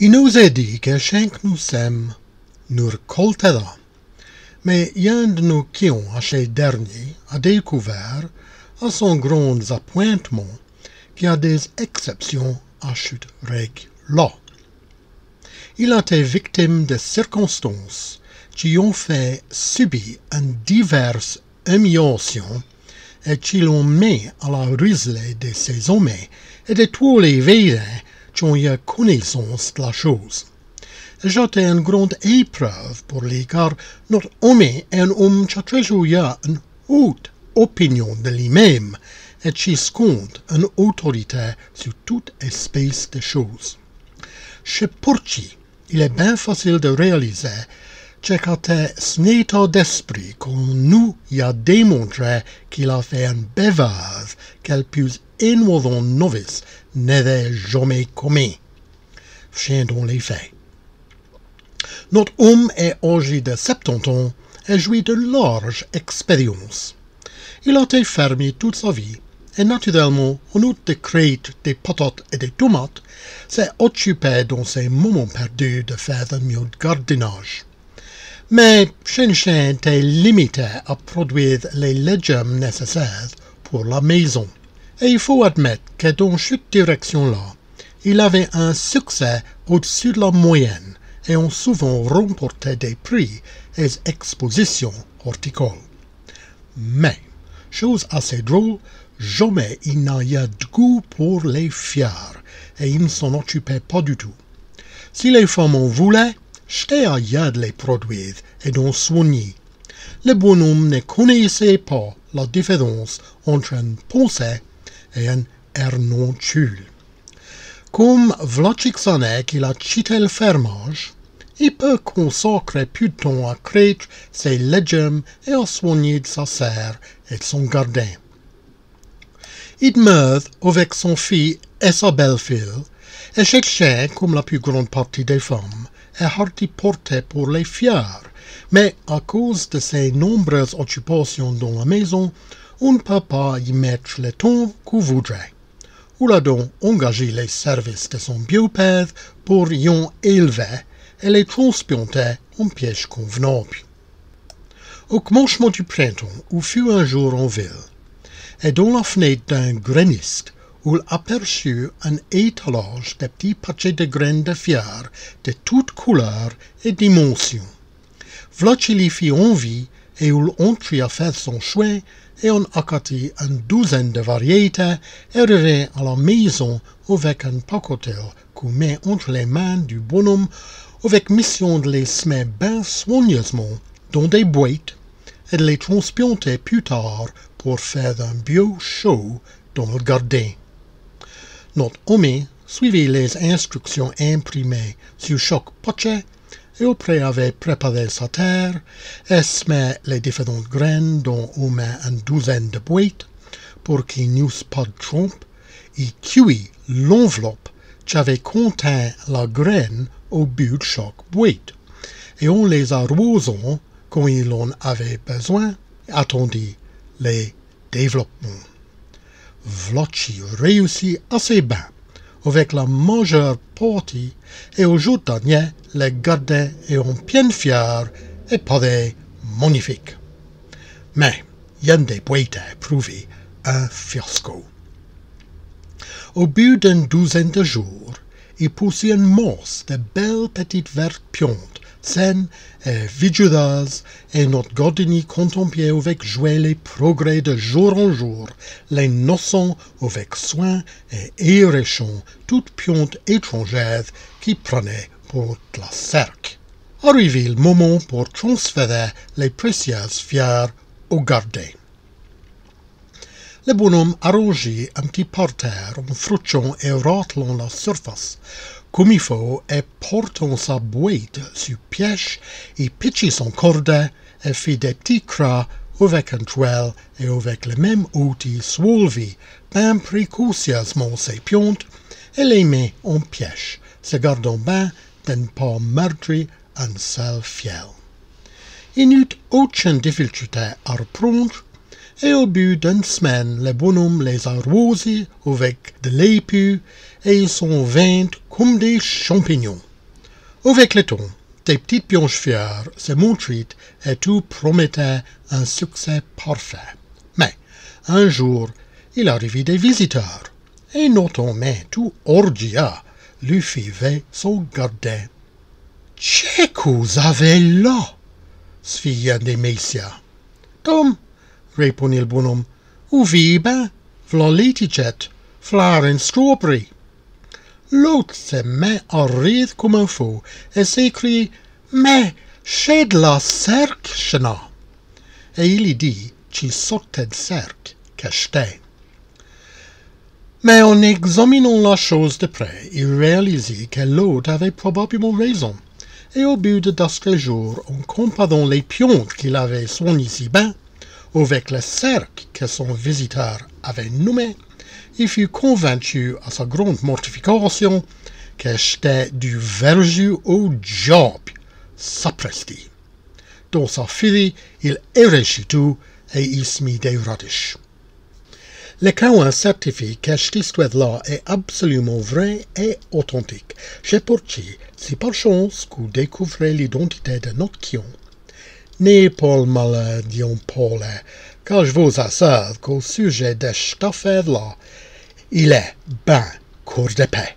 Il nous dit que nous nous nous nous coltera. Mais un de nous qui ont, acheté dernier a découvert, à son grand appointement, qu'il y a des exceptions à chute règle-là. Il a été victime de circonstances qui ont fait subir une diverse humiliation et qui l'ont mis à la ruse de ses hommes et de tous les veillants connaissance de la chose. J'étais une grande épreuve pour lui car notre homme est un homme qui a toujours une haute opinion de lui-même et qui compte une autorité sur toute espèce de choses. Chez Porci, il est bien facile de réaliser ce n'est Sneto d'esprit qu'on nous y a démontré qu'il a fait un bavage qu'elle plus innovant novice n'avait jamais commis. dans les faits. Notre homme est âgé de 70 ans et jouit de large expériences. Il a été fermé toute sa vie et naturellement, en outre de créer des patates et des tomates, s'est occupé dans ses moments perdus de faire de gardinage mais Shen était limité à produire les légumes nécessaires pour la maison. Et il faut admettre que dans cette direction-là, il avait un succès au-dessus de la moyenne et ont souvent remporté des prix et expositions horticoles. Mais, chose assez drôle, jamais il n'a eu de goût pour les fiards et il ne s'en occupait pas du tout. Si les femmes en voulaient, J'étais à y les produits et d'en soigner. Le bonhomme ne connaissait pas la différence entre un pensée et un hernantule. Comme Vlachik Sanek qu'il a le fermage, il peut consacrer plus de temps à créer ses légumes et à soigner sa serre et son gardien. Il meurt avec son fils et sa belle-fille, et cherchait, comme la plus grande partie des femmes, est hardi porté pour les fiers, mais à cause de ses nombreuses occupations dans la maison, on ne peut pas y mettre le temps qu'on voudrait. Il a donc engagé les services de son biopède pour y en élever et les transplanter en piège convenable. Au commencement du printemps, il fut un jour en ville, et dans la fenêtre d'un greniste, où aperçut un étalage de petits paquets de graines de fière de toutes couleurs et dimensions. V'là fit envie et où on à faire son choix et on accatit une douzaine de variétés et revint à la maison avec un pacotel qu'on met entre les mains du bonhomme avec mission de les semer bien soigneusement dans des boîtes et de les transplanter plus tard pour faire un bio show dans le jardin. Notre homme suivit les instructions imprimées sur chaque pochet et après avait préparé sa terre, semé les différentes graines dans au moins une douzaine de boîtes pour qu'il n'y eût pas de trompe, et cuit l'enveloppe qui avait contenu la graine au but de chaque boîte, et on les arrosant quand il en avait besoin, attendit les développements. Vlochi réussit assez bien avec la majeure partie et au jour dernier, les gardait et en pleine fière et pavé magnifique. Mais des poètes prouvé un fiasco. Au bout d'une douzaine de jours, il poussait une masse de belles petites vertes piantes saine et vigoureuse et notre gardenie contemplait avec joie les progrès de jour en jour, les noçons avec soin et érechant toute piante étrangère qui prenait pour la cerque. Arrivait le moment pour transférer les précieuses fières au gardien. Le bonhomme arrangit un petit parterre en frottant et rattelant la surface, comme il faut et portant sa boîte sur pièche et pitcher son cordet. et fit des petits cras avec un toile et avec le même outil soulevé bien précautionneusement ses pions et les met en pièche, se gardant bien d'en pas meurtrir un seul fiel. Il n'eut aucune difficulté à reprendre et au bout d'une semaine, le bonhomme les a rosés avec de l'épu et ils sont veintes comme des champignons. Avec le temps, des petites pionches fières se montrent et tout promettait un succès parfait. Mais, un jour, il arrivait des visiteurs et notre main tout orgia lui fit son gardien. « Qu'est-ce que vous avez là? » un Tom répondit le bonhomme. Où vit ben? V'là Florence Strawberry. L'autre se met à rire comme un fou et s'écrie Mais c'est de la cerque, Chena. Et il dit qu'il sortait de cerque, cacheté. Mais en examinant la chose de près, il réalisait que l'autre avait probablement raison. Et au bout de deux jours, en comparant les pions qu'il avait soignés si bien, avec le cercle que son visiteur avait nommé, il fut convaincu à sa grande mortification que j'étais du Verju au job, sapresti. Dans sa fille il érichit tout et il se mit des radiches. Le Cowan certifie que cette histoire-là est absolument vraie et authentique. J'ai porté, si par chance vous découvrez l'identité de notre client, ni Paul Dion Paul, Quand je vous assure qu'au sujet de affaire-là, il est ben court de paix.